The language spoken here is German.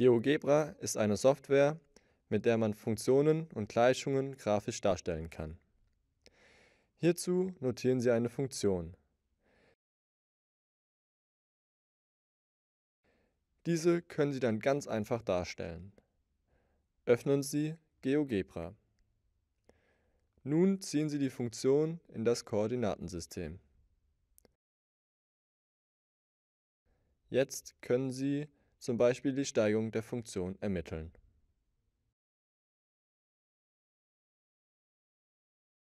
GeoGebra ist eine Software, mit der man Funktionen und Gleichungen grafisch darstellen kann. Hierzu notieren Sie eine Funktion. Diese können Sie dann ganz einfach darstellen. Öffnen Sie GeoGebra. Nun ziehen Sie die Funktion in das Koordinatensystem. Jetzt können Sie zum Beispiel die Steigung der Funktion ermitteln